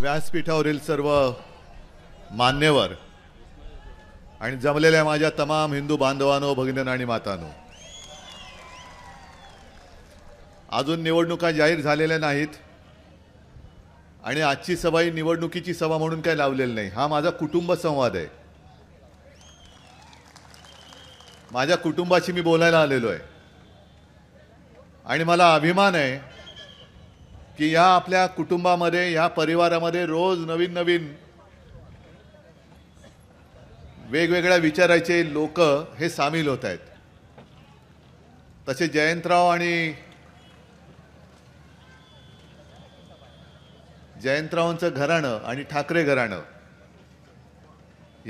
व्यासपीठावरील सर्व मान्यवर आणि जमलेल्या माझ्या तमाम हिंदू बांधवांनो भगिनींनो आणि मातानो अजून निवडणुका जाहीर झालेल्या नाहीत आणि आजची सभा ही निवडणुकीची सभा म्हणून काय लावलेली नाही हा माझा कुटुंब संवाद आहे माझ्या कुटुंबाशी मी बोलायला आलेलो आहे आणि मला अभिमान आहे की या आपल्या कुटुंबामध्ये या परिवारामध्ये रोज नवीन नवीन वेगवेगळ्या विचाराचे लोक हे सामील होत आहेत तसे जयंतराव आणि जयंतरावांचं घराणं आणि ठाकरे घराणं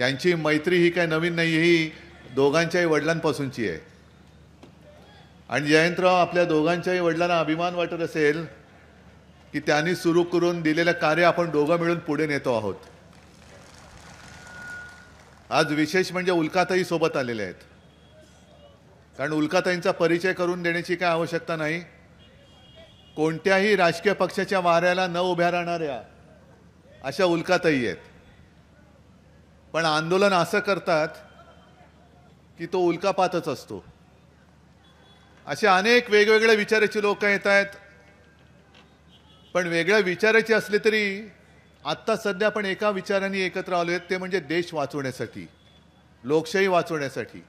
यांची मैत्री ही काय नवीन नाही ही दोघांच्याही वडिलांपासूनची आहे आणि जयंतराव आपल्या दोघांच्याही वडिलांना अभिमान वाटत असेल की त्यांनी सुरू करून दिलेलं कार्य आपण दोघं मिळून पुढे नेतो आहोत आज विशेष म्हणजे उल्काताई सोबत आलेले आहेत कारण उल्काताईंचा परिचय करून देण्याची काय आवश्यकता नाही कोणत्याही राजकीय पक्षाच्या वाऱ्याला न उभ्या राहणाऱ्या अशा उल्काताई आहेत पण आंदोलन असं करतात की तो उल्कापातच असतो असे अनेक वेगवेगळ्या विचाराची लोक येत आहेत पण वेगळ्या विचाराचे असले तरी आत्ता सध्या आपण एका विचाराने एकत्र आलो आहेत ते म्हणजे देश वाचवण्यासाठी लोकशाही वाचवण्यासाठी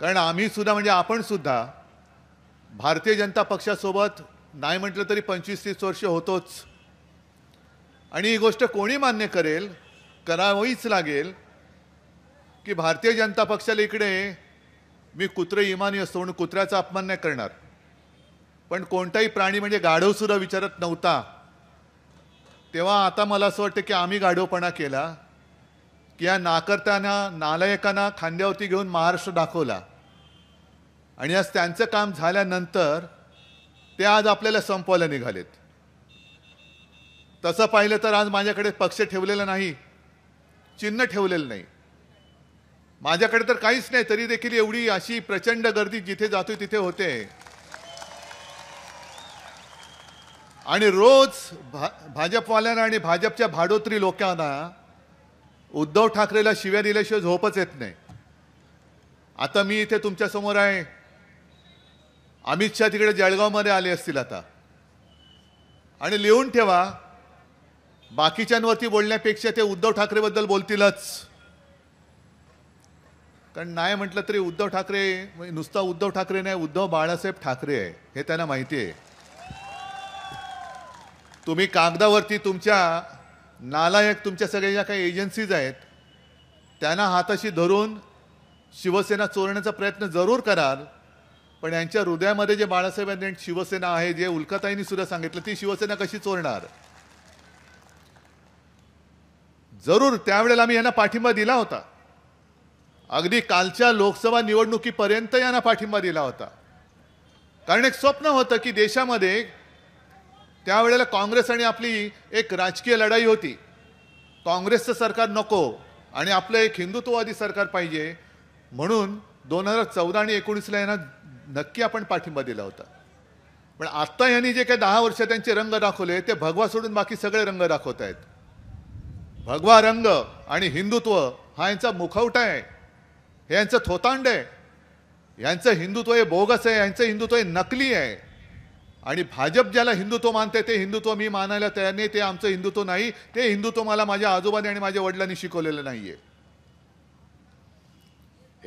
कारण आम्ही सुद्धा म्हणजे आपणसुद्धा भारतीय जनता पक्षासोबत नाही म्हटलं तरी पंचवीस तीस वर्ष होतोच आणि ही गोष्ट कोणी मान्य करेल करावीच लागेल की भारतीय जनता पक्षाला इकडे मी कुत्रे इमानी असतो म्हणून कुत्र्याचा अपमान नाही करणार पण कोणताही प्राणी म्हणजे गाढवसुद्धा विचारत नव्हता तेव्हा आता मला असं वाटतं की आम्ही गाढवपणा केला की या नाकर्त्यांना नालायकांना खांद्यावरती घेऊन महाराष्ट्र दाखवला आणि आज त्यांचं काम झाल्यानंतर ते आज आपल्याला संपवायला निघालेत तसं पाहिलं तर आज माझ्याकडे पक्ष ठेवलेलं नाही चिन्ह ठेवलेलं नाही माझ्याकडे तर काहीच नाही तरी देखील एवढी अशी प्रचंड गर्दी जिथे जातो तिथे होते आणि रोज भा भाजपवाल्यांना आणि भाजपच्या भाडोत्री लोकांना उद्धव ठाकरेला शिव्या दिल्याशिवाय झोपच येत नाही आता मी इथे तुमच्यासमोर आहे अमित शहा तिकडे जळगावमध्ये आले असतील आता आणि लिहून ठेवा बाकीच्यांवरती बोलण्यापेक्षा ते उद्धव ठाकरेबद्दल बोलतीलच कारण नाही म्हटलं तरी उद्धव ठाकरे नुसता उद्धव ठाकरे नाही उद्धव बाळासाहेब ठाकरे आहे हे त्यांना माहिती आहे तुम्ही कागदावरती तुमच्या नालायक तुमच्या सगळ्या ज्या काही एजन्सीज आहेत त्यांना हाताशी धरून शिवसेना चोरण्याचा प्रयत्न जरूर कराल पण यांच्या हृदयामध्ये जे बाळासाहेबांनी शिवसेना आहे जे उल्काताईंनी सुद्धा सांगितलं ती शिवसेना कशी चोरणार जरूर त्यावेळेला आम्ही यांना पाठिंबा दिला होता अगदी कालच्या लोकसभा निवडणुकीपर्यंत यांना पाठिंबा दिला होता कारण एक स्वप्न होतं की देशामध्ये त्यावेळेला काँग्रेस आणि आपली एक राजकीय लढाई होती काँग्रेसचं सरकार नको आणि आपलं एक हिंदुत्ववादी सरकार पाहिजे म्हणून दोन हजार चौदा आणि एकोणीसला यांना नक्की आपण पाठिंबा दिला होता पण आत्ता यांनी जे काही दहा वर्ष त्यांचे रंग दाखवले ते भगवा सोडून बाकी सगळे रंग दाखवत आहेत भगवा रंग आणि हिंदुत्व हा यांचा मुखवटा आहे हे यांचं थोतांड आहे यांचं हिंदुत्व हे बोगस आहे यांचं हिंदुत्व हे नकली आहे आणि भाजप ज्याला हिंदुत्व मानते ते हिंदुत्व मी मानायला तयार नाही ते आमचं हिंदुत्व नाही ते हिंदुत्व मला माझ्या आजोबाने आणि माझ्या वडिलांनी शिकवलेलं नाहीये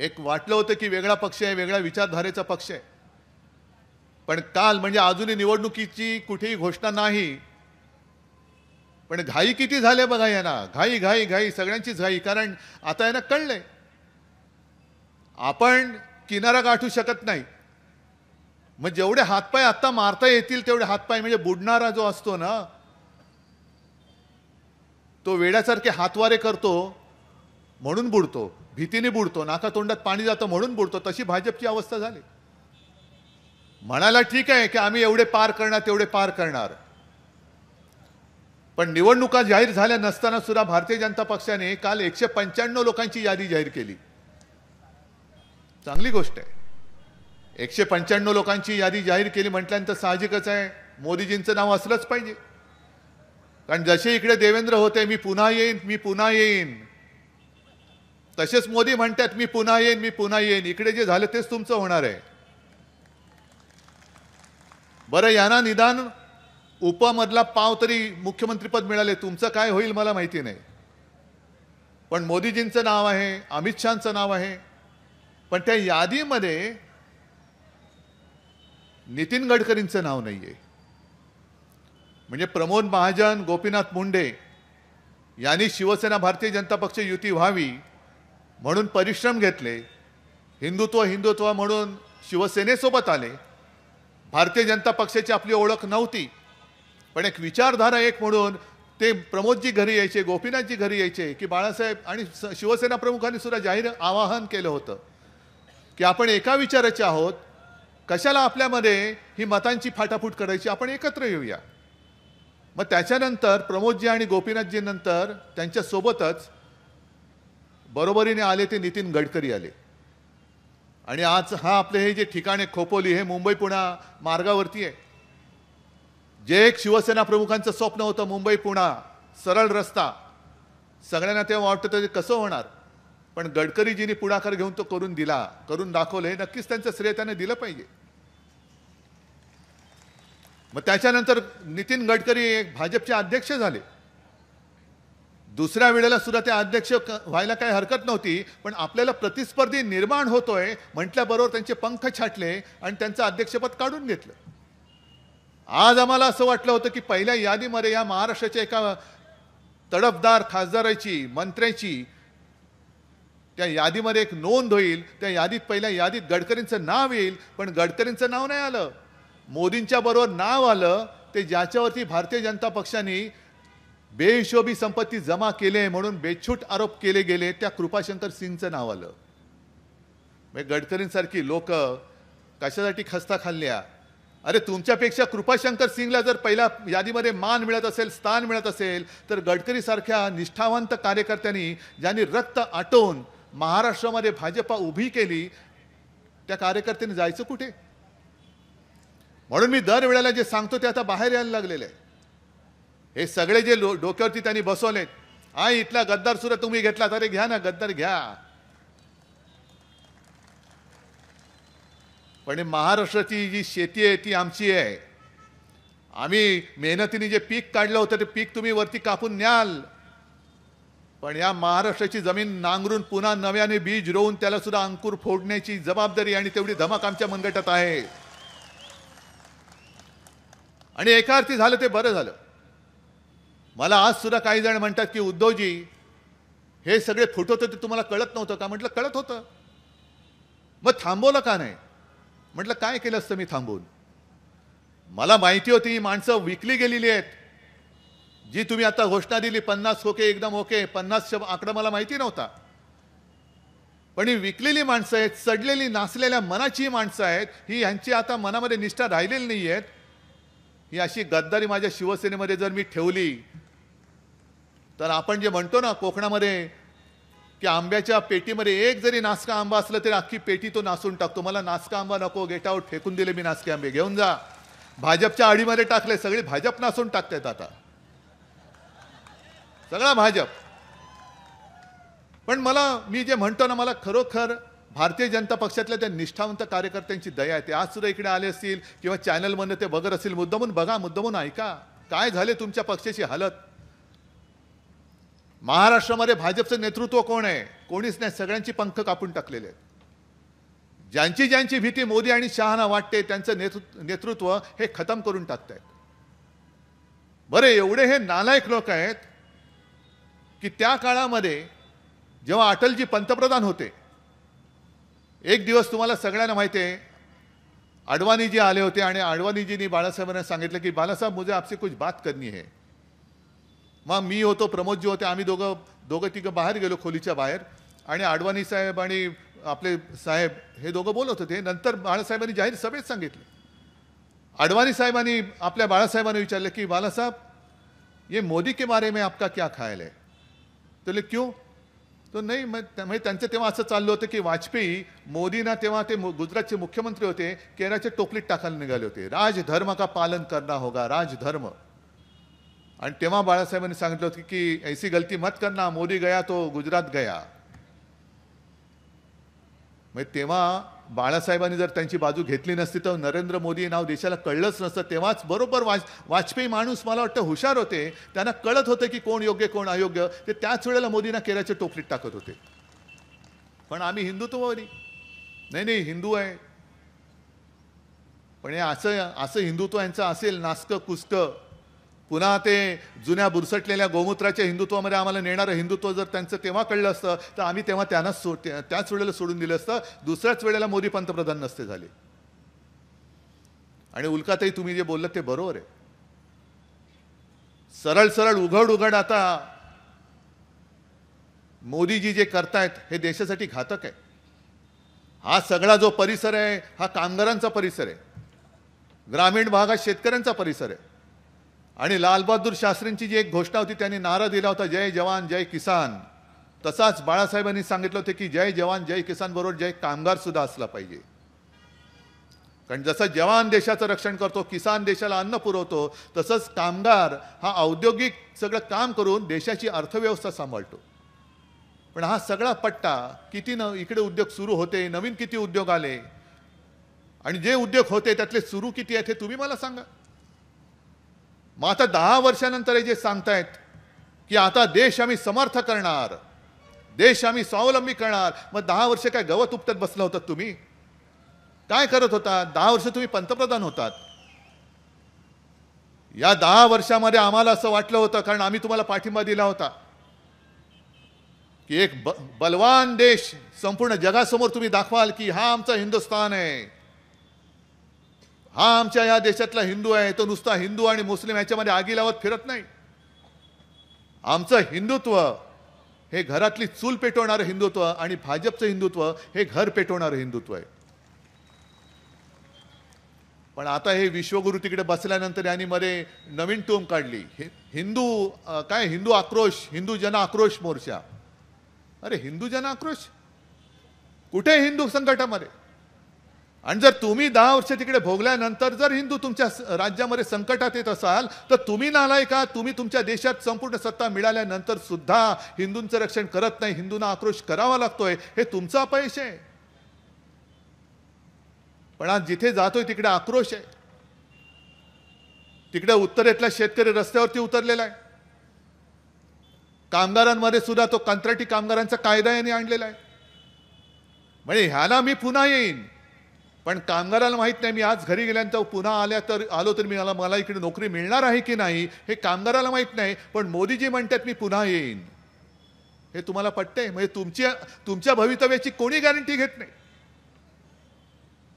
एक वाटलं होतं की वेगळा पक्ष आहे वेगळ्या विचारधारेचा पक्ष आहे पण काल म्हणजे अजूनही निवडणुकीची कुठेही घोषणा नाही पण घाई किती झाले बघा यांना घाई घाई घाई सगळ्यांचीच घाई कारण आता यांना कळलंय आपण किनारा गाठू शकत नाही मग जेवढे हातपाय आता मारता येतील तेवढे हातपाय म्हणजे बुडणारा जो असतो ना तो वेड्यासारखे हातवारे करतो म्हणून बुडतो भीतीने बुडतो नाका तोंडात पाणी जातं म्हणून बुडतो तशी भाजपची अवस्था झाली म्हणायला ठीक आहे की आम्ही एवढे पार करणार तेवढे पार करणार पण निवडणुका जाहीर झाल्या नसताना सुद्धा भारतीय जनता पक्षाने काल एकशे पंच्याण्णव लोकांची यादी जाहीर केली चांगली गोष्ट आहे एकशे पंच्याण्णव लोकांची यादी जाहीर केली म्हटल्यानंतर साहजिकच आहे मोदीजींचं नाव असलंच पाहिजे कारण जसे इकडे देवेंद्र होते मी पुन्हा येईन मी पुन्हा येईन तसेच मोदी म्हणतात मी पुन्हा येईन मी पुन्हा येईन इकडे जे झालं तेच तुमचं होणार आहे बरं यांना निदान उपमधला पाव तरी मुख्यमंत्रीपद मिळाले तुमचं काय होईल मला माहिती नाही पण मोदीजींचं नाव आहे अमित शहाचं नाव आहे पण त्या यादीमध्ये नितीन गडकरींचं नाव नाही आहे म्हणजे प्रमोद महाजन गोपीनाथ मुंडे यांनी शिवसेना भारतीय जनता पक्ष युती व्हावी म्हणून परिश्रम घेतले हिंदुत्व हिंदुत्व म्हणून शिवसेनेसोबत आले भारतीय जनता पक्षाची आपली ओळख नव्हती पण एक विचारधारा एक म्हणून ते प्रमोदजी घरी यायचे गोपीनाथजी घरी यायचे की बाळासाहेब आणि शिवसेना प्रमुखांनी सुद्धा जाहीर आवाहन केलं होतं की आपण एका विचाराचे आहोत कशाला आपल्यामध्ये ही मतांची फाटाफूट करायची आपण एकत्र येऊया मग त्याच्यानंतर प्रमोदजी आणि गोपीनाथजी नंतर त्यांच्यासोबतच बरोबरीने आले ते नितीन गडकरी आले आणि आज हा आपले हे जे ठिकाणे खोपोली हे मुंबई पुणा मार्गावरती आहे जे एक शिवसेना प्रमुखांचं स्वप्न होतं मुंबई पुणा सरळ रस्ता सगळ्यांना तेव्हा वाटतं ते कसं होणार पण गडकरीजींनी पुढाकार घेऊन तो करून दिला करून दाखवलं हे नक्कीच त्यांचं श्रेय त्याने दिलं पाहिजे मग त्याच्यानंतर नितीन गडकरी एक भाजपचे अध्यक्ष झाले दुसऱ्या वेळेला सुद्धा ते अध्यक्ष व्हायला काही हरकत नव्हती पण आपल्याला प्रतिस्पर्धी निर्माण होतोय म्हटल्याबरोबर त्यांचे पंख छाटले आणि त्यांचं अध्यक्षपद काढून घेतलं आज आम्हाला असं वाटलं होतं की पहिल्या यादीमध्ये या महाराष्ट्राच्या एका तडफदार खासदाराची मंत्र्याची त्या यादीमध्ये एक नोंद होईल त्या यादीत पहिल्या यादीत गडकरींचं नाव येईल पण गडकरींचं नाव नाही आलं मोदींच्या बरोबर नाव आलं ते ज्याच्यावरती भारतीय जनता पक्षाने बेहिशोबी संपत्ती जमा केले म्हणून बेछूट आरोप केले गेले त्या कृपाशंकर सिंगचं नाव आलं म्हणजे गडकरींसारखी लोक कशासाठी खस्ता खाल्ल्या अरे तुमच्यापेक्षा कृपाशंकर सिंगला जर पहिल्या यादीमध्ये मान मिळत असेल स्थान मिळत असेल तर गडकरीसारख्या निष्ठावंत कार्यकर्त्यांनी ज्यांनी रक्त आटवून महाराष्ट्रामध्ये भाजपा उभी केली त्या कार्यकर्त्यांनी जायचं कुठे म्हणून मी दरवेळेला जे सांगतो ते आता बाहेर यायला लागलेले हे सगळे जे लो डोक्यावरती त्यांनी बसवलेत आय इथला गद्दार सुद्धा तुम्ही घेतला तरी घ्या ना गद्दार घ्या पण महाराष्ट्राची जी शेती आहे ती आमची आहे आम्ही मेहनतीने जे पीक काढलं होतं ते पीक तुम्ही वरती कापून न्याल पण या महाराष्ट्राची जमीन नांगरून पुन्हा नव्याने बीज रोवून त्याला सुद्धा अंकुर फोडण्याची जबाबदारी आणि तेवढी धमक आमच्या मनगटात आहे आणि एका अर्थी झालं ते बरं झालं मला आज सुद्धा काही जण म्हणतात की उद्धवजी हे सगळे फुट होते ते तुम्हाला कळत नव्हतं का म्हटलं कळत होतं मग थांबवलं का नाही म्हटलं काय केलं असतं मी थांबवून मला माहिती होती ही माणसं विकली गेलेली आहेत जी तुम्ही आता घोषणा दिली पन्नास खोके एकदम ओके पन्नास शब्द आकडा मला माहिती नव्हता पण ही विकलेली माणसं आहेत चढलेली नाचलेल्या मनाची माणसं आहेत ही ह्यांची आता मनामध्ये निष्ठा राहिलेली नाही आहेत ही अशी गद्दारी माझ्या शिवसेनेमध्ये जर मी ठेवली तर आपण जे म्हणतो ना कोकणामध्ये की आंब्याच्या पेटीमध्ये एक जरी नासका आंबा असला तरी अख्खी पेटी तो नासून टाकतो मला नासका आंबा नको आऊट फेकून दिले मी नासके आंबे घेऊन जा भाजपच्या आडीमध्ये टाकले सगळी भाजप नासून टाकतायत आता सगळा भाजप पण मला मी जे म्हणतो ना मला खरोखर भारतीय जनता पक्षातल्या त्या निष्ठावंत कार्यकर्त्यांची दया आहे ते आज सुद्धा इकडे आले असतील किंवा चॅनलमधनं ते बघत असतील मुद्दामून बघा मुद्दामून ऐका काय झाले तुमच्या पक्षाची हालत महाराष्ट्रामध्ये भाजपचं नेतृत्व कोण आहे कोणीच नाही सगळ्यांची पंख कापून टाकलेले आहेत ज्यांची ज्यांची भीती मोदी आणि शहाना वाटते त्यांचं नेतृत्व नेतृत्व हे खतम करून आहेत बरे एवढे हे नालायक लोक आहेत की त्या काळामध्ये जेव्हा अटलजी पंतप्रधान होते एक दिवस तुम्हाला सगळ्यांना माहिती आहे अडवाणीजी आले होते आणि अडवाणीजींनी बाळासाहेबांना सांगितलं की बाळासाहेब मुझे आपसे कुछ बात करनी आहे मग मी होतो प्रमोदजी होते आम्ही दोघं दोघं तिघं बाहेर गेलो खोलीच्या बाहेर आणि आडवाणी साहेब आणि आपले साहेब हे दोघं बोलत होते नंतर बाळासाहेबांनी जाहीर सभेत सांगितले आडवाणी साहेबांनी आपल्या बाळासाहेबांना विचारलं की बाळासाहेब ये मोदी के बारे में आपका क्या ख्याल आहे त्याला क्यों तो नाही म्हणजे त्यांचं तेव्हा असं चाललं होतं की वाजपेयी मोदींना तेव्हा ते गुजरातचे मुख्यमंत्री होते केरळच्या टोपलीत टाकायला निघाले होते राजधर्म का पालन करना होगा राजधर्म आणि तेव्हा बाळासाहेबांनी सांगितलं होतं की ऐसी गलती मत करना मोदी गया तो गुजरात गया मग तेव्हा बाळासाहेबांनी जर त्यांची बाजू घेतली नसती तर नरेंद्र मोदी नाव देशाला कळलंच नसतं तेव्हाच बरोबर वाज वाजपेयी माणूस मला वाटतं हुशार होते त्यांना कळत होते की कोण योग्य कोण अयोग्य ते त्याच वेळेला मोदींना केल्याचे टोपलीत टाकत होते पण आम्ही हिंदुत्ववादी नाही नाही हिंदू आहे पण हे असं असं हिंदुत्व यांचं असेल नास्तं कुस्तं पुन्हा ते जुन्या बुरसटलेल्या गोमूत्राच्या हिंदुत्वामध्ये आम्हाला नेणारं हिंदुत्व जर त्यांचं तेव्हा कळलं असतं तर आम्ही तेव्हा त्यांनाच सो त्याच वेळेला सोडून दिलं असतं दुसऱ्याच वेळेला मोदी पंतप्रधान नसते झाले आणि उल्कातही तुम्ही जे बोललं ते बरोबर आहे सरळ सरळ उघड उघड आता मोदीजी जे करतायत हे देशासाठी घातक आहे हा सगळा जो परिसर आहे हा कामगारांचा परिसर आहे ग्रामीण भागात शेतकऱ्यांचा परिसर आहे आणि लालबहादूर शास्त्रींची जी एक घोषणा होती त्यांनी नारा दिला होता जय जवान जय किसान तसाच बाळासाहेबांनी सांगितलं होतं की जय जवान जय किसान बरोबर जय कामगार सुद्धा असला पाहिजे कारण जसं जवान देशाचं रक्षण करतो किसान देशाला अन्न पुरवतो तसंच कामगार हा औद्योगिक सगळं काम करून देशाची अर्थव्यवस्था सांभाळतो पण हा सगळा पट्टा किती न इकडे उद्योग सुरू होते नवीन किती उद्योग आले आणि जे उद्योग होते त्यातले सुरू किती आहेत हे तुम्ही मला सांगा मग आता दहा वर्षानंतर हे जे सांगतायत की आता देश आम्ही समर्थ करणार देश आम्ही स्वावलंबी करणार मग दहा वर्ष काय गवत उपत्यात बसलं होतं तुम्ही काय करत होता दहा वर्ष तुम्ही पंतप्रधान होतात या दहा वर्षामध्ये आम्हाला असं वाटलं होतं कारण आम्ही तुम्हाला पाठिंबा दिला होता की एक ब बलवान देश संपूर्ण जगासमोर तुम्ही दाखवाल की हा आमचा हिंदुस्तान आहे हा आमच्या या देशातला हिंदू आहे तो नुसता हिंदू आणि मुस्लिम याच्यामध्ये आगी लावत फिरत नाही आमचं हिंदुत्व हे घरातली चूल पेटवणारं हिंदुत्व आणि भाजपचं हिंदुत्व हे घर पेटवणारं हिंदुत्व आहे पण आता हे विश्वगुरु तिकडे बसल्यानंतर यांनी मध्ये नवीन टोम काढली हिंदू काय हिंदू आक्रोश हिंदू जन आक्रोश मोर्चा अरे हिंदू जन आक्रोश कुठे हिंदू संकटामध्ये आणि जर तुम्ही दहा वर्ष तिकडे भोगल्यानंतर जर हिंदू तुमच्या राज्यामध्ये संकटात येत असाल तर तुम्ही नालाय का तुम्ही तुमच्या देशात संपूर्ण सत्ता मिळाल्यानंतर सुद्धा हिंदूंचं रक्षण करत नाही हिंदूंना आक्रोश करावा लागतोय हे तुमचा अपयश आहे पण आज जिथे जातोय तिकडे आक्रोश आहे तिकडे उत्तरेतला शेतकरी रस्त्यावरती उतरलेला आहे कामगारांमध्ये सुद्धा तो कंत्राटी कामगारांचा कायदा यांनी आणलेला आहे म्हणजे ह्याला मी पुन्हा येईन पण कामगाराला माहीत नाही मी आज घरी गेल्यानंतर पुन्हा आल्या तर आलो तर मी मला मला इकडे नोकरी मिळणार आहे की नाही हे कामगाराला माहीत नाही पण मोदीजी म्हणतात मी पुन्हा येईन हे तुम्हाला पटते म्हणजे तुमच्या तुमच्या भवितव्याची कोणी गॅरंटी घेत नाही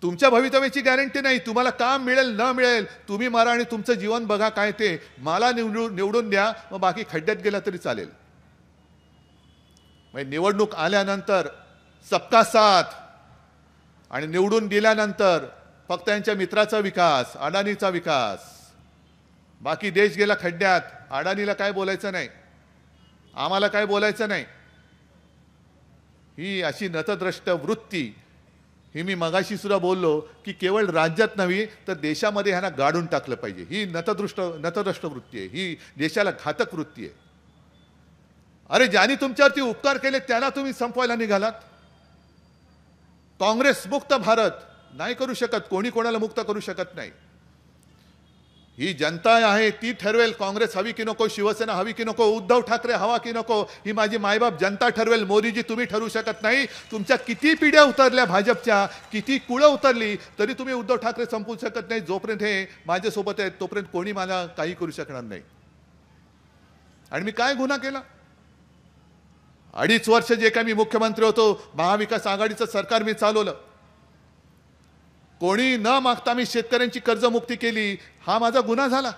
तुमच्या भवितव्याची गॅरंटी नाही तुम्हाला काम मिळेल न मिळेल तुम्ही मारा आणि तुमचं जीवन बघा काय ते मला निवडून निवडून द्या मग बाकी खड्ड्यात गेला तरी चालेल म्हणजे निवडणूक आल्यानंतर सबका साथ आणि निवडून दिल्यानंतर फक्त त्यांच्या मित्राचा विकास अडाणीचा विकास बाकी देश गेला खड्ड्यात अडाणीला काय बोलायचं नाही आम्हाला काय बोलायचं नाही ही अशी नतद्रष्ट वृत्ती ही मी मगाशी सुद्धा बोललो की केवळ राज्यात नव्हे तर देशामध्ये ह्यांना गाडून टाकलं पाहिजे ही नतदृष्ट नतद्रष्ट वृत्ती आहे ही देशाला घातक वृत्ती आहे अरे ज्यांनी तुमच्यावरती उपकार केले त्यांना तुम्ही संपवायला निघालात काँग्रेस मुक्त भारत नाही करू शकत कोणी कोणाला मुक्त करू शकत नाही ही जनता आहे ती ठरवेल काँग्रेस हवी की नको शिवसेना हवी की नको उद्धव ठाकरे हवा की नको ही माझी मायबाप जनता ठरवेल मोदीजी तुम्ही ठरू शकत नाही तुमच्या किती पिढ्या उतरल्या भाजपच्या किती कुळं उतरली तरी तुम्ही उद्धव ठाकरे संपवू शकत नाही जोपर्यंत हे माझ्यासोबत आहेत तोपर्यंत कोणी मला काही करू शकणार नाही आणि मी काय गुन्हा केला अडीच वर्ष जे काय मी मुख्यमंत्री होतो महाविकास आघाडीचं सरकार मी चालवलं कोणी न मागता मी शेतकऱ्यांची कर्जमुक्ती केली हा माझा गुन्हा झाला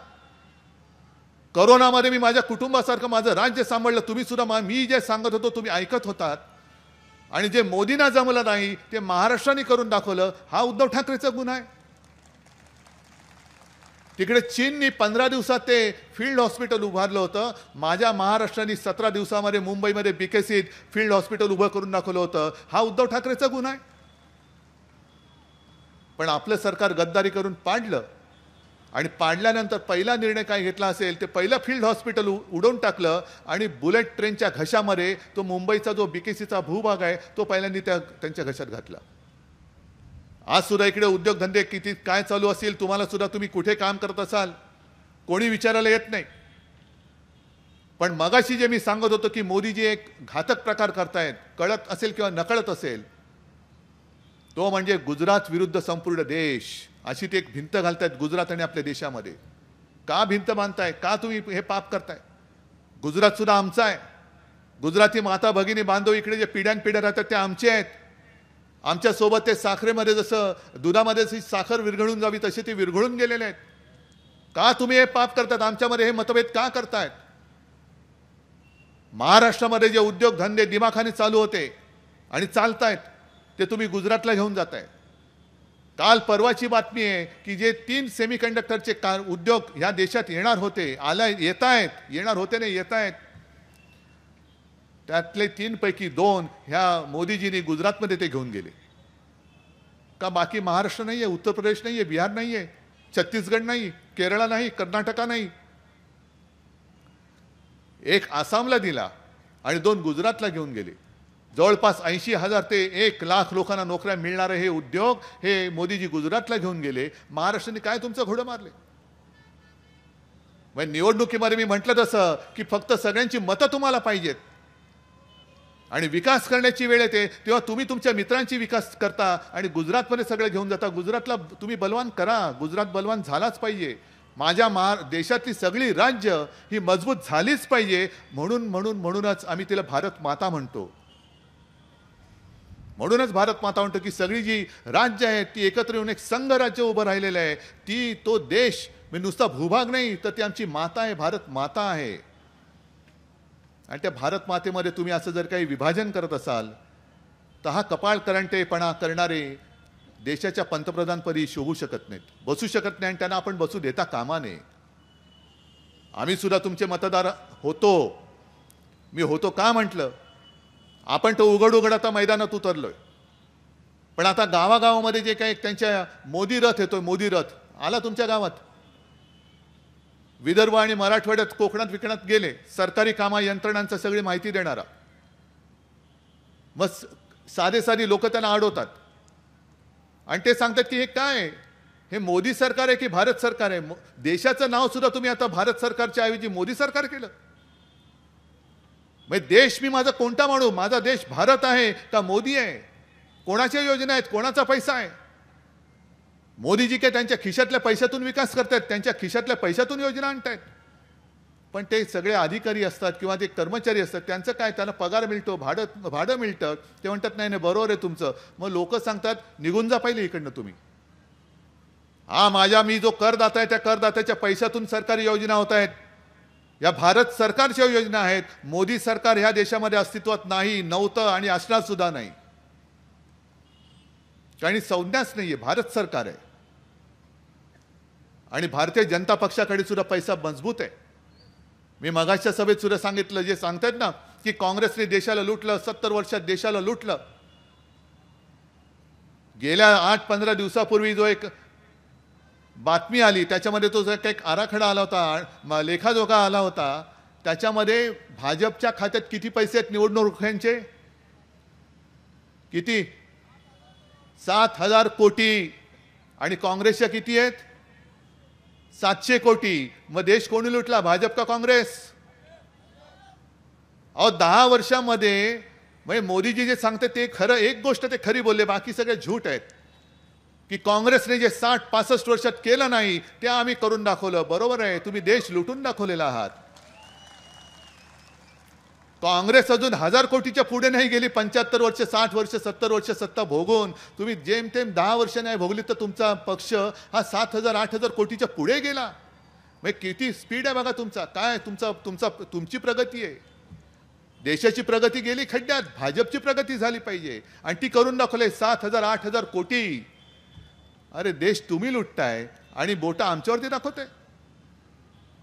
करोनामध्ये मी माझ्या कुटुंबासारखं माझं राज्य सांभाळलं तुम्ही सुद्धा मी जे सांगत होतो तुम्ही ऐकत होतात आणि जे मोदींना जमलं नाही ते महाराष्ट्राने करून दाखवलं हा उद्धव ठाकरेचा गुन्हा आहे तिकडे चीननी पंधरा दिवसात ते फील्ड हॉस्पिटल उभारलं होतं माझ्या महाराष्ट्राने सतरा दिवसामध्ये मुंबईमध्ये विकसित फील्ड हॉस्पिटल उभं करून दाखवलं होतं हा उद्धव ठाकरेचा गुन्हा आहे पण आपलं सरकार गद्दारी करून पाडलं आणि पाडल्यानंतर पहिला निर्णय काय घेतला असेल ते पहिलं फील्ड हॉस्पिटल उडवून टाकलं आणि बुलेट ट्रेनच्या घशामध्ये तो मुंबईचा जो बीकेसीचा भूभाग आहे तो पहिल्यांदा त्या त्यांच्या घशात घातला आज सुद्धा इकडे उद्योगधंदे किती काय चालू असतील तुम्हाला सुद्धा तुम्ही कुठे काम करत असाल कोणी विचारायला येत नाही पण मगाशी जे मी सांगत होतो की मोदीजी एक घातक प्रकार करतायत कळत असेल किंवा नकळत असेल तो म्हणजे गुजरात विरुद्ध संपूर्ण देश अशी ते एक भिंत घालतायत गुजरात आणि आपल्या देशामध्ये का भिंत बांधताय का तुम्ही हे पाप करताय गुजरातसुद्धा आमचा आहे गुजराती माता भगिनी बांधव इकडे जे पिढ्यानपिढ्या राहतात ते आमचे आहेत आमच्यासोबत ते साखरेमध्ये जसं दुधामध्ये जशी साखर विरघळून जावी तशी ती विरघळून गेलेले आहेत का तुम्ही हे पाप करतात आमच्यामध्ये हे मतभेद का करतायत महाराष्ट्रामध्ये जे उद्योगधंदे दिमाखाने चालू होते आणि चालतायत ते तुम्ही गुजरातला घेऊन जात आहे काल परवाची बातमी आहे की जे तीन सेमी कंडक्टरचे कार उद्योग ह्या देशात येणार होते आला येत आहेत येणार होते नाही येत आहेत त्यातले तीनपैकी दोन ह्या मोदीजींनी गुजरातमध्ये ते घेऊन गेले का बाकी महाराष्ट्र नाही आहे उत्तर प्रदेश नाही आहे बिहार नाही आहे छत्तीसगड नाही केरळ नाही कर्नाटका नाही एक आसामला दिला आणि दोन गुजरातला घेऊन गेले जवळपास ऐंशी हजार ते एक लाख लोकांना नोकऱ्या मिळणारे हे उद्योग हे मोदीजी गुजरातला घेऊन गेले महाराष्ट्राने काय तुमचं घोडं मारले म्हणजे निवडणुकीमध्ये मी म्हटलं तसं की फक्त सगळ्यांची मतं तुम्हाला पाहिजेत आणि विकास करण्याची वेळ येते तेव्हा तुम्ही तुमच्या मित्रांची विकास करता आणि गुजरातमध्ये सगळे घेऊन जाता गुजरातला तुम्ही बलवान करा गुजरात बलवान झालाच पाहिजे माझ्या महा देशातली सगळी राज्य ही मजबूत झालीच पाहिजे म्हणून म्हणून म्हणूनच आम्ही तिला भारत माता म्हणतो म्हणूनच भारत माता म्हणतो की सगळी जी राज्य आहेत ती एकत्र येऊन एक संघ राज्य उभं राहिलेलं आहे ती तो देश मी नुसता भूभाग नाही तर ती आमची माता आहे भारत माता आहे आणि त्या भारत मातेमध्ये तुम्ही असं जर काही विभाजन करत असाल तर हा कपाळ करंटेपणा करणारे देशाच्या पंतप्रधानपदी शोभू शकत नाहीत बसू शकत नाही आणि त्यांना आपण बसू देता कामा नये आम्ही सुद्धा तुमचे मतदार होतो मी होतो का म्हटलं आपण तो उघड उघड आता मैदानात उतरलो आहे पण आता गावागावामध्ये जे काही त्यांच्या मोदी रथ येतोय मोदी रथ आला तुमच्या गावात विदर्भ आणि मराठवाड्यात कोकणात विकणात गेले सरकारी कामा यंत्रणांचं सगळी माहिती देणारा मग साधे साधी लोक त्यांना अडवतात आणि ते सांगतात की हे काय हे मोदी सरकार आहे की भारत सरकार आहे देशाचं नाव सुद्धा तुम्ही आता भारत सरकारच्या ऐवजी मोदी सरकार केलं म्हणजे देश मी माझा कोणता मानू माझा देश भारत आहे का मोदी आहे कोणाच्या योजना आहेत कोणाचा पैसा आहे मोदीजी काय त्यांच्या खिशातल्या पैशातून विकास करतायत त्यांच्या खिशातल्या पैशातून योजना आणतायत पण ते सगळे अधिकारी असतात किंवा ते कर्मचारी असतात त्यांचं काय त्यांना पगार मिळतो भाडं भाडं मिळतं ते म्हणतात नाही नाही बरोबर आहे तुमचं मग लोक सांगतात निघून जा पाहिले इकडनं तुम्ही हा माझ्या मी जो करदाता आहे त्या करदात्याच्या पैशातून सरकारी योजना होत आहेत या भारत सरकारच्या योजना आहेत मोदी सरकार ह्या देशामध्ये अस्तित्वात नाही नव्हतं आणि असणार सुद्धा नाही कारण संज्ञाच नाही आहे भारत सरकार आहे आणि भारतीय जनता पक्षाकडे सुद्धा पैसा मजबूत आहे मी मगाशच्या सभेत सुद्धा सांगितलं जे सांगतात ना की काँग्रेसने देशाला लुटलं सत्तर वर्षात देशाला लुटलं गेल्या आठ पंधरा दिवसापूर्वी जो एक बातमी आली त्याच्यामध्ये तो जो एक आराखडा आला होता लेखाजोखा आला होता त्याच्यामध्ये भाजपच्या खात्यात किती पैसे आहेत निवडणूक रोख्यांचे किती सात हजार कोटी आणि काँग्रेसच्या किती आहेत सातशे कोटी मग देश कोणी लुटला भाजप का काँग्रेस अहो दहा वर्षामध्ये म्हणजे मोदीजी जे सांगते ते खरं एक गोष्ट ते खरी बोलले बाकी सगळे झूट आहेत की काँग्रेसने जे साठ पासष्ट वर्षात केलं नाही ते आम्ही करून दाखवलं बरोबर आहे तुम्ही देश लुटून दाखवलेला आहात काँग्रेस अजून हजार कोटीच्या पुढे नाही गेली पंच्याहत्तर वर्ष साठ वर्ष सत्तर वर्ष सत्ता भोगून तुम्ही जेमतेम दहा वर्ष नाही भोगली तर तुमचा पक्ष हा सात हजार आठ हजार कोटीच्या पुढे गेला मग किती स्पीड आहे बघा तुमचा काय तुमचा तुमचा तुमची प्रगती आहे देशाची प्रगती गेली खड्ड्यात भाजपची प्रगती झाली पाहिजे आणि ती करून दाखवले सात हजार आठ हजार कोटी अरे देश तुम्ही लुटताय आणि बोटा आमच्यावरती दाखवते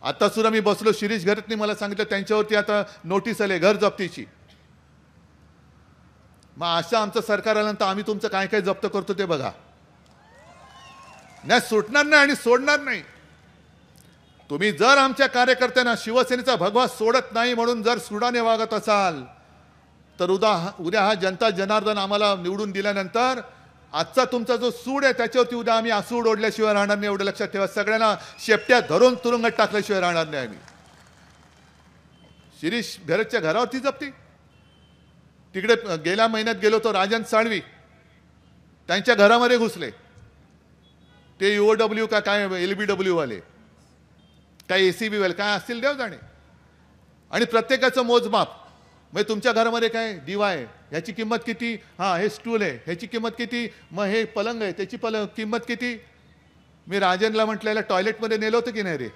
आता सुद्धा मी बसलो शिरीष घरतनी मला सांगितलं त्यांच्यावरती आता नोटीस आले घर जप्तीची मग अशा आमचं सरकार आल्यानंतर आम्ही तुमचं काय काय जप्त करतो ते बघा नाही सुटणार नाही आणि सोडणार नाही तुम्ही जर आमच्या कार्यकर्त्यांना शिवसेनेचा भगवा सोडत नाही म्हणून जर सुडाने वागत असाल तर उदा उद्या हा जनता जनार्दन आम्हाला निवडून दिल्यानंतर आजचा तुमचा जो सूड आहे त्याच्यावरती उद्या आम्ही आसूड ओढल्याशिवाय राहणार नाही एवढं लक्षात ठेवा सगळ्यांना शेपट्या धरून तुरुंगात टाकल्याशिवाय राहणार नाही आम्ही शिरीष घरच्या घरावरती जपती तिकडे गेल्या महिन्यात गेलो तो राजन साळवी त्यांच्या घरामध्ये घुसले ते यू डब्ल्यू का काय एल बी वाले काय ए सी वाले काय असतील देव जाणे आणि प्रत्येकाचं मोजमाप मग तुमच्या घरामध्ये काय दिवा आहे ह्याची किंमत किती हां हे स्टूल आहे ह्याची किंमत किती मग हे पलंग आहे त्याची पलंग किंमत किती मी राजनला म्हटलेलं टॉयलेटमध्ये नेलो होतं की नाही रे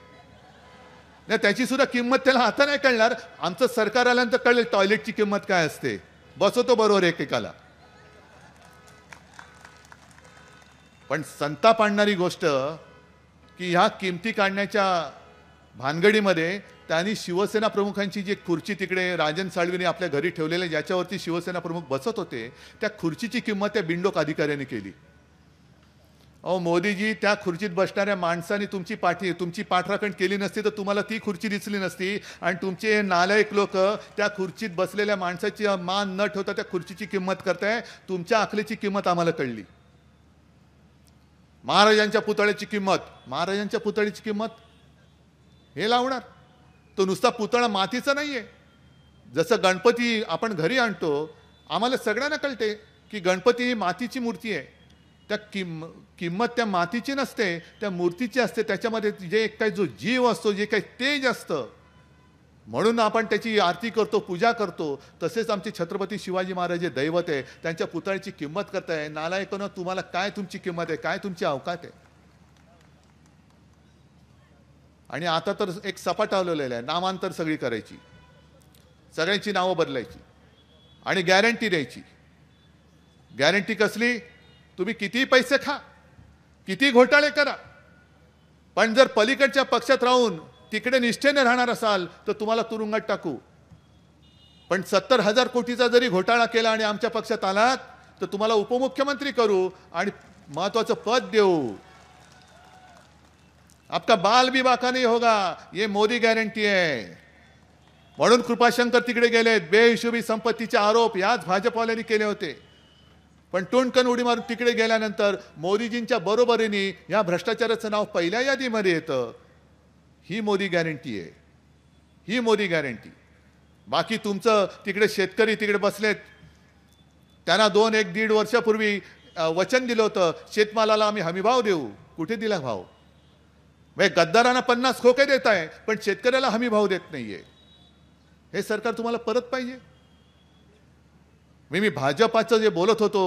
नाही सुद्धा किंमत त्याला आता नाही कळणार आमचं सरकार आल्यानंतर कळेल टॉयलेटची किंमत काय असते बसवतो बरोबर एकेकाला पण संताप आणणारी गोष्ट की ह्या किमती काढण्याच्या भानगडीमध्ये त्यांनी शिवसेना प्रमुखांची जी खुर्ची तिकडे राजन साळवीने आपल्या घरी ठेवलेले ज्याच्यावरती शिवसेना प्रमुख बसत होते त्या खुर्चीची किंमत त्या बिंडोक अधिकाऱ्याने केली अहो मोदीजी त्या खुर्चीत बसणाऱ्या माणसाने तुमची पाठी तुमची पाठराखण केली नसती तर तुम्हाला ती खुर्ची दिसली नसती आणि तुमचे नालायक लोक त्या खुर्चीत बसलेल्या माणसाची मान न ठेवता त्या खुर्चीची किंमत करताय तुमच्या आखलीची किंमत आम्हाला कळली महाराजांच्या पुतळ्याची किंमत महाराजांच्या पुतळ्याची किंमत हे लावणार तो नुसता पुतळा मातीचा नाही आहे जसं गणपती आपण घरी आणतो आम्हाला सगळ्यांना कळते की गणपती ही मातीची मूर्ती आहे त्या किम किंमत त्या मातीची नसते त्या मूर्तीची असते त्याच्यामध्ये जे काही जो जीव असतो जे काही तेज असतं म्हणून आपण त्याची आरती करतो पूजा करतो तसेच आमचे छत्रपती शिवाजी महाराज जे दैवत आहे त्यांच्या पुतळ्याची किंमत करताय नालायकानं तुम्हाला काय तुमची किंमत आहे काय तुमची अवकात आहे आणि आता तर एक आवलेला आहे नामांतर सगळी करायची सगळ्यांची नावं बदलायची आणि गॅरंटी द्यायची गॅरंटी कसली तुम्ही किती पैसे खा किती घोटाळे करा पण जर पलीकडच्या पक्षात राहून तिकडे निष्ठेने राहणार असाल तर तुम्हाला तुरुंगात टाकू पण सत्तर हजार कोटीचा जरी घोटाळा केला आणि आमच्या पक्षात आलात तर तुम्हाला उपमुख्यमंत्री करू आणि महत्त्वाचं पद देऊ आपका बाल भी बाका नाही होगा ये मोदी गॅरंटी आहे म्हणून कृपाशंकर तिकडे गेलेत बेहिशोबी संपत्तीचे आरोप याच भाजपवाल्यांनी केले होते पण टोंडकन उडी मारून तिकडे गेल्यानंतर मोदीजींच्या बरोबरीने या भ्रष्टाचाराचं नाव पहिल्या यादीमध्ये येतं ही मोदी गॅरंटी आहे ही मोदी गॅरंटी बाकी तुमचं तिकडे शेतकरी तिकडे बसलेत त्यांना दोन एक दीड वर्षापूर्वी वचन दिलं होतं शेतमालाला आम्ही हमीभाव देऊ कुठे दिला भाव म्हणजे गद्दारांना पन्नास खोके देत आहे पण शेतकऱ्याला हमी भाव देत नाहीये हे सरकार तुम्हाला परत पाहिजे मी मी भाजपाचं जे बोलत होतो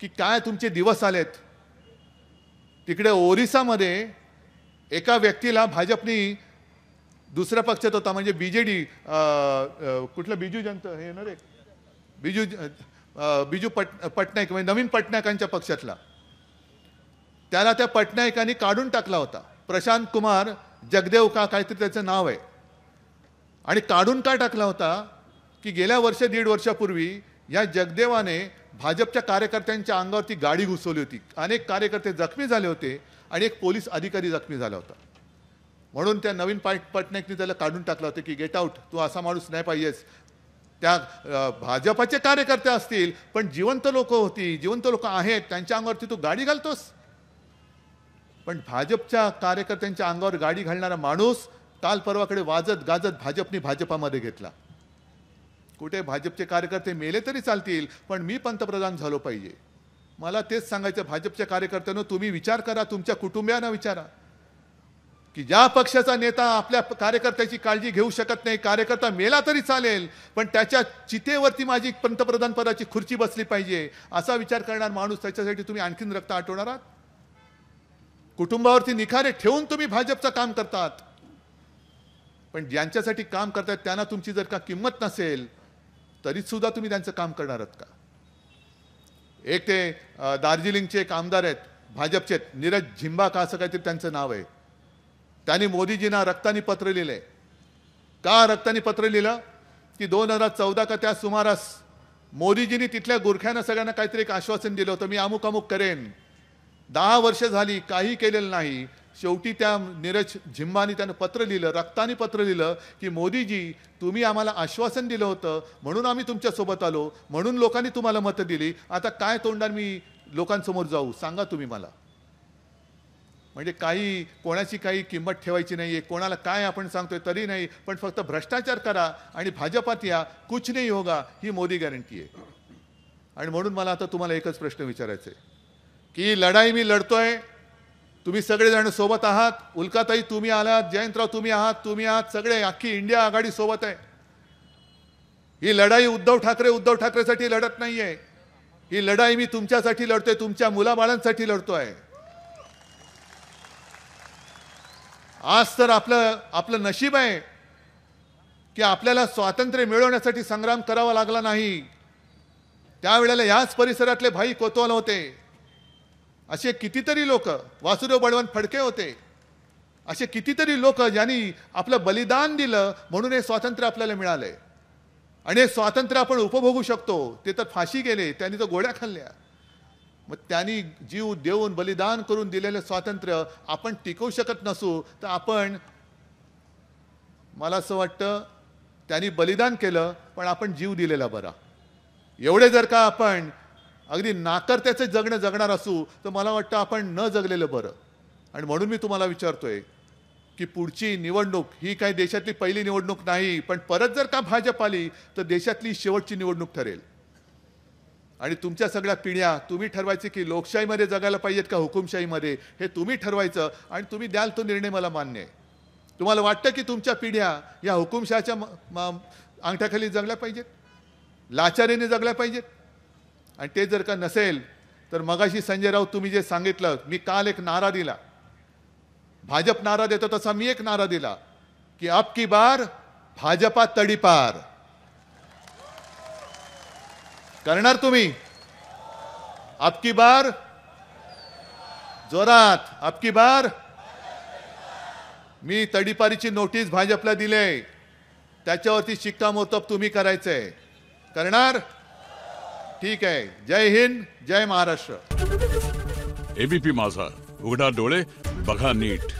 की काय तुमचे दिवस आलेत तिकडे ओरिसामध्ये एका व्यक्तीला भाजपनी दुसऱ्या पक्षात होता म्हणजे बी जे डी कुठलं बिजू जनता हे ना रे बिजू बिजू पट पटनाईक म्हणजे नवीन पटनायकांच्या पक्षातला त्याला त्या पटनायकांनी काढून टाकला होता प्रशांत कुमार जगदेव का काहीतरी त्याचं नाव आहे आणि काढून का टाकला होता की गेल्या वर्ष दीड वर्षापूर्वी या जगदेवाने भाजपच्या कार्यकर्त्यांच्या अंगावरती गाडी घुसवली होती अनेक कार्यकर्ते जखमी झाले होते आणि एक पोलीस अधिकारी जखमी झाला होता म्हणून त्या नवीन पाट पटनाईकने त्याला काढून टाकलं होतं की गेट आऊट तू असा माणूस नाही पाहिजेस त्या भाजपाचे कार्यकर्ते असतील पण जिवंत लोक होती जिवंत लोक आहेत त्यांच्या अंगावरती तू गाडी घालतोस पण भाजपच्या कार्यकर्त्यांच्या अंगावर गाडी घालणारा माणूस काल परवाकडे वाजत गाजत भाजपने भाजपामध्ये घेतला कुठे भाजपचे कार्यकर्ते मेले तरी चालतील पण मी पंतप्रधान झालो पाहिजे मला तेच सांगायचं भाजपच्या कार्यकर्त्यांनो तुम्ही विचार करा तुमच्या कुटुंबियांना विचारा की ज्या पक्षाचा नेता आपल्या कार्यकर्त्याची काळजी घेऊ शकत नाही कार्यकर्ता मेला तरी चालेल पण त्याच्या चितेवरती माझी पंतप्रधान पदाची खुर्ची बसली पाहिजे असा विचार करणार माणूस त्याच्यासाठी तुम्ही आणखीन रक्त आठवणार आहात कुटुंबावरती निखारे ठेवून तुम्ही भाजपचं काम करतात पण ज्यांच्यासाठी काम करतात त्यांना तुमची जर का किंमत नसेल तरी सुद्धा तुम्ही त्यांचं काम करणार आहात का एक ते दार्जिलिंगचे एक आमदार आहेत भाजपचे नीरज झिंबा का असं काहीतरी त्यांचं नाव आहे त्यांनी मोदीजींना रक्तानी पत्र लिहिलं का रक्तानी पत्र लिहिलं की दोन हजार चौदा का त्या सुमारास मोदीजींनी तिथल्या गुरख्यांना सगळ्यांना काहीतरी एक आश्वासन दिलं होतं मी अमुक अमुक करेन दहा वर्ष झाली काही केलेलं नाही शेवटी त्या नीरज झिम्बानी त्यानं पत्र लिहिलं रक्तानी पत्र लिहिलं की मोदीजी तुम्ही आम्हाला आश्वासन दिलं होतं म्हणून आम्ही तुमच्यासोबत आलो म्हणून लोकांनी तुम्हाला मतं दिली आता काय तोंडाने मी लोकांसमोर जाऊ सांगा तुम्ही मला म्हणजे काही कोणाची काही किंमत ठेवायची नाही आहे कोणाला काय आपण सांगतोय तरी नाही पण फक्त भ्रष्टाचार करा आणि भाजपात या कुछ नाही होगा ही मोदी गॅरंटी आहे आणि म्हणून मला आता तुम्हाला एकच प्रश्न विचारायचा आहे की लढाई मी लढतोय तुम्ही सगळेजण सोबत आहात उल्काताई तुम्ही आलात जयंतराव तुम्ही आहात तुम्ही आहात सगळे अख्खी इंडिया आघाडी सोबत आहे ही लढाई उद्धव ठाकरे उद्धव ठाकरेसाठी लढत नाहीये ही लढाई मी तुमच्यासाठी लढतोय तुमच्या मुलाबाळांसाठी लढतो आहे आज तर आपलं आपलं नशीब आहे की आपल्याला स्वातंत्र्य मिळवण्यासाठी संग्राम करावा लागला नाही त्यावेळेला याच परिसरातले भाई कोतवाल होते असे कितीतरी लोक वासुदेव बळवंत फडके होते असे कितीतरी लोक ज्यांनी आपलं बलिदान दिलं म्हणून हे स्वातंत्र्य आपल्याला मिळालं आहे आणि हे स्वातंत्र्य आपण उपभोगू शकतो ते तर फाशी गेले त्यांनी तर गोळ्या खाल्ल्या मग त्यांनी जीव देऊन बलिदान करून दिलेलं स्वातंत्र्य आपण टिकवू शकत नसू तर आपण मला असं वाटतं त्यांनी बलिदान केलं पण आपण जीव दिलेला बरा एवढे जर का आपण अगदी नाकर्त्याचं जगणं जगणार असू तर मला वाटतं आपण न जगलेलं बरं आणि म्हणून मी तुम्हाला विचारतोय की पुढची निवडणूक ही काही देशातली पहिली निवडणूक नाही पण परत जर का भाजप आली तर देशातली शेवटची निवडणूक ठरेल आणि तुमच्या सगळ्या पिढ्या तुम्ही ठरवायचे की लोकशाहीमध्ये जगायला पाहिजेत का हुकुमशाहीमध्ये हे तुम्ही ठरवायचं आणि तुम्ही द्याल तो निर्णय मला मान्य आहे तुम्हाला वाटतं की तुमच्या पिढ्या या हुकुमशाहच्या अंगठ्याखाली जगल्या पाहिजेत लाचारीने जगल्या पाहिजेत आणि ते जर का नसेल तर मगाशी संजय राऊत तुम्ही जे सांगितलं मी काल एक नारा दिला भाजप नारा देतो तसा मी एक नारा दिला की आपकी बार भाजपा तडीपार करणार तुम्ही आपकी बार जोरात आपकी बार मी तडीपारीची नोटीस भाजपला दिले त्याच्यावरती शिक्कामोर्तब तुम्ही करायचंय करणार ठीक आहे जय हिंद जय महाराष्ट्र एबीपी माझा उघडा डोळे बघा नीट